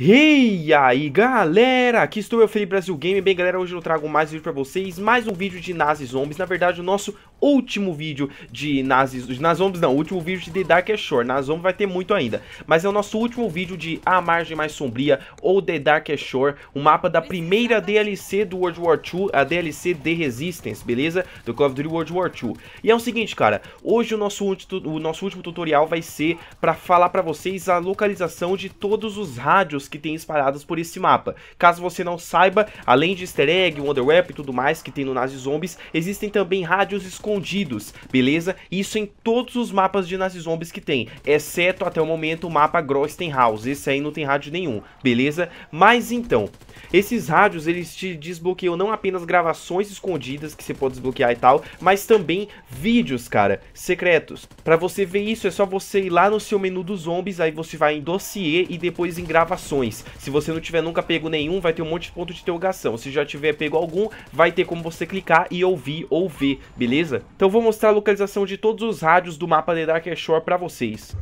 E aí galera, aqui estou eu Felipe Brasil Game, bem galera, hoje eu trago mais um vídeo pra vocês, mais um vídeo de Nazi Zombies, na verdade o nosso último vídeo de Nazis, nazombies não, o último vídeo de The Darkest Shore, nazombies vai ter muito ainda, mas é o nosso último vídeo de A Margem Mais Sombria ou The Darkest Shore, o mapa da primeira DLC do World War II, a DLC The Resistance, beleza? Do Call of Duty World War II. E é o seguinte, cara, hoje o nosso, o nosso último tutorial vai ser para falar para vocês a localização de todos os rádios que tem espalhados por esse mapa. Caso você não saiba, além de easter egg, wonder Web e tudo mais que tem no nazis Zombies, existem também rádios escondidos escondidos, beleza? Isso em todos os mapas de Nazi Zombies que tem, exceto até o momento o mapa Grostenhaus, esse aí não tem rádio nenhum, beleza? Mas então, esses rádios eles te desbloqueiam não apenas gravações escondidas que você pode desbloquear e tal, mas também vídeos, cara, secretos. Para você ver isso é só você ir lá no seu menu dos zombies, aí você vai em dossiê e depois em gravações. Se você não tiver nunca pego nenhum, vai ter um monte de ponto de interrogação. Se já tiver pego algum, vai ter como você clicar e ouvir ou ver, beleza? Então vou mostrar a localização de todos os rádios do mapa de Dark Shore pra vocês.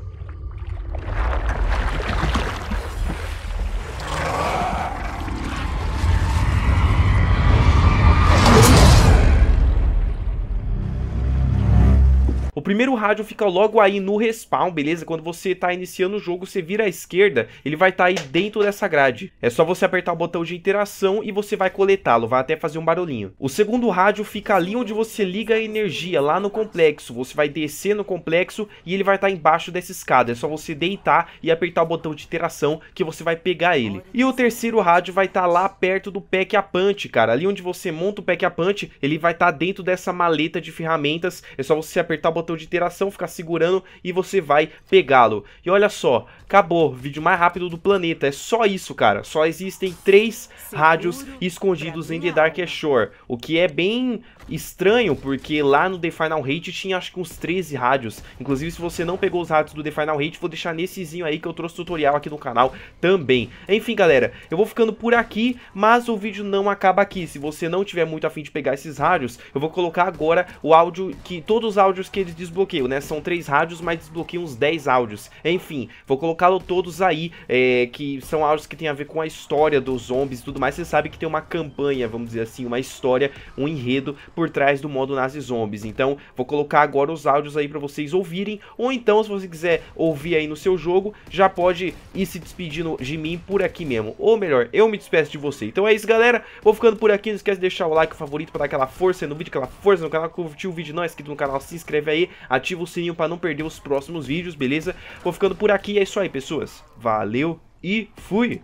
primeiro rádio fica logo aí no respawn, beleza? Quando você tá iniciando o jogo, você vira à esquerda, ele vai estar tá aí dentro dessa grade. É só você apertar o botão de interação e você vai coletá-lo, vai até fazer um barulhinho. O segundo rádio fica ali onde você liga a energia, lá no complexo. Você vai descer no complexo e ele vai estar tá embaixo dessa escada. É só você deitar e apertar o botão de interação que você vai pegar ele. E o terceiro rádio vai estar tá lá perto do pack a punch, cara. Ali onde você monta o pack a punch, ele vai estar tá dentro dessa maleta de ferramentas. É só você apertar o botão de interação, ficar segurando e você vai pegá-lo. E olha só, acabou, vídeo mais rápido do planeta, é só isso, cara. Só existem três Seguro rádios escondidos em The Dark Shore, o que é bem estranho, porque lá no The Final Hate tinha acho que uns 13 rádios. Inclusive, se você não pegou os rádios do The Final Hate, vou deixar nessezinho aí que eu trouxe tutorial aqui no canal também. Enfim, galera, eu vou ficando por aqui, mas o vídeo não acaba aqui. Se você não tiver muito afim de pegar esses rádios, eu vou colocar agora o áudio que todos os áudios que eles desbloqueio, né? São três rádios, mas desbloqueio uns 10 áudios. Enfim, vou colocá-lo todos aí, é, que são áudios que tem a ver com a história dos zombies e tudo mais. Você sabe que tem uma campanha, vamos dizer assim, uma história, um enredo por trás do modo Nazi Zombies. Então, vou colocar agora os áudios aí para vocês ouvirem, ou então, se você quiser ouvir aí no seu jogo, já pode ir se despedindo de mim por aqui mesmo. Ou melhor, eu me despeço de você. Então é isso, galera. Vou ficando por aqui. Não esquece de deixar o like, o favorito, para dar aquela força no vídeo, aquela força no canal. Curtiu o vídeo, não é inscrito no canal, se inscreve aí ativa o sininho para não perder os próximos vídeos, beleza? Vou ficando por aqui, é isso aí, pessoas. Valeu e fui!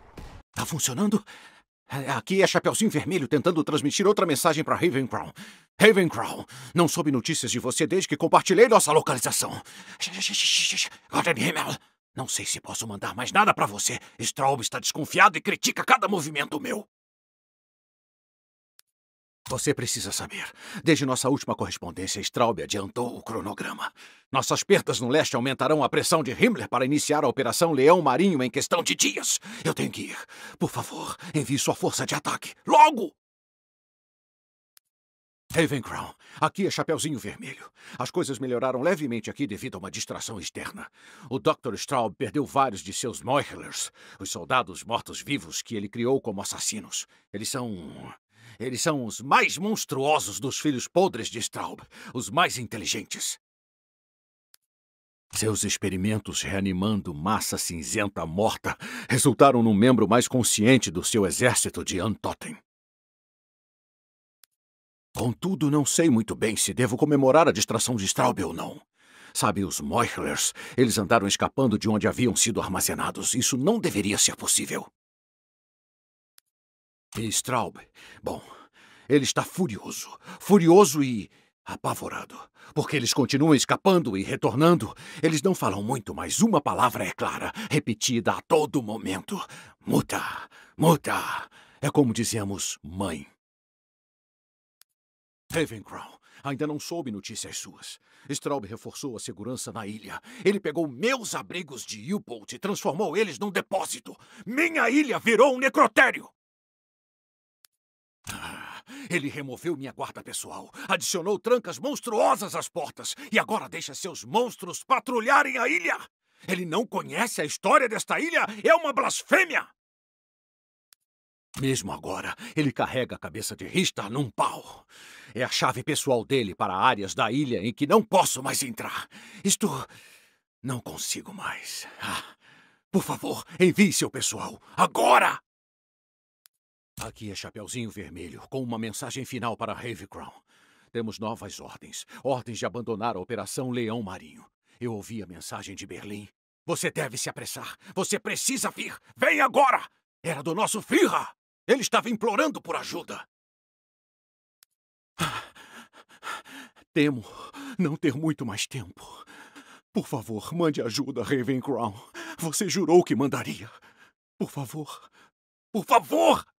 Tá funcionando? É, aqui é Chapeuzinho Vermelho tentando transmitir outra mensagem para Ravencrow. Ravencrow, não soube notícias de você desde que compartilhei nossa localização. Gordon Himmel, não sei se posso mandar mais nada para você. Straub está desconfiado e critica cada movimento meu. Você precisa saber. Desde nossa última correspondência, Straub adiantou o cronograma. Nossas perdas no leste aumentarão a pressão de Himmler para iniciar a Operação Leão Marinho em questão de dias. Eu tenho que ir. Por favor, envie sua força de ataque. Logo! Ravencrown, aqui é Chapeuzinho Vermelho. As coisas melhoraram levemente aqui devido a uma distração externa. O Dr. Straub perdeu vários de seus Meuchlers, os soldados mortos-vivos que ele criou como assassinos. Eles são eles são os mais monstruosos dos filhos podres de Straub, os mais inteligentes. Seus experimentos reanimando massa cinzenta morta resultaram num membro mais consciente do seu exército de Antoten. Contudo, não sei muito bem se devo comemorar a distração de Straub ou não. Sabe, os Moichlers, eles andaram escapando de onde haviam sido armazenados. Isso não deveria ser possível. E Straub, bom, ele está furioso, furioso e apavorado, porque eles continuam escapando e retornando. Eles não falam muito, mas uma palavra é clara, repetida a todo momento: muta, muta. É como dizemos, mãe. Ravencrown, ainda não soube notícias suas. Straub reforçou a segurança na ilha. Ele pegou meus abrigos de U-Boat e transformou eles num depósito. Minha ilha virou um necrotério! Ah, ele removeu minha guarda pessoal, adicionou trancas monstruosas às portas e agora deixa seus monstros patrulharem a ilha! Ele não conhece a história desta ilha? É uma blasfêmia! Mesmo agora, ele carrega a cabeça de Rista num pau. É a chave pessoal dele para áreas da ilha em que não posso mais entrar. Isto. não consigo mais. Ah, por favor, envie seu pessoal, agora! Aqui é Chapeuzinho Vermelho, com uma mensagem final para Ravencrown. Temos novas ordens. Ordens de abandonar a Operação Leão Marinho. Eu ouvi a mensagem de Berlim. Você deve se apressar. Você precisa vir. Vem agora! Era do nosso Firra! Ele estava implorando por ajuda. Temo não ter muito mais tempo. Por favor, mande ajuda, Ravencrown. Você jurou que mandaria. Por favor. Por favor!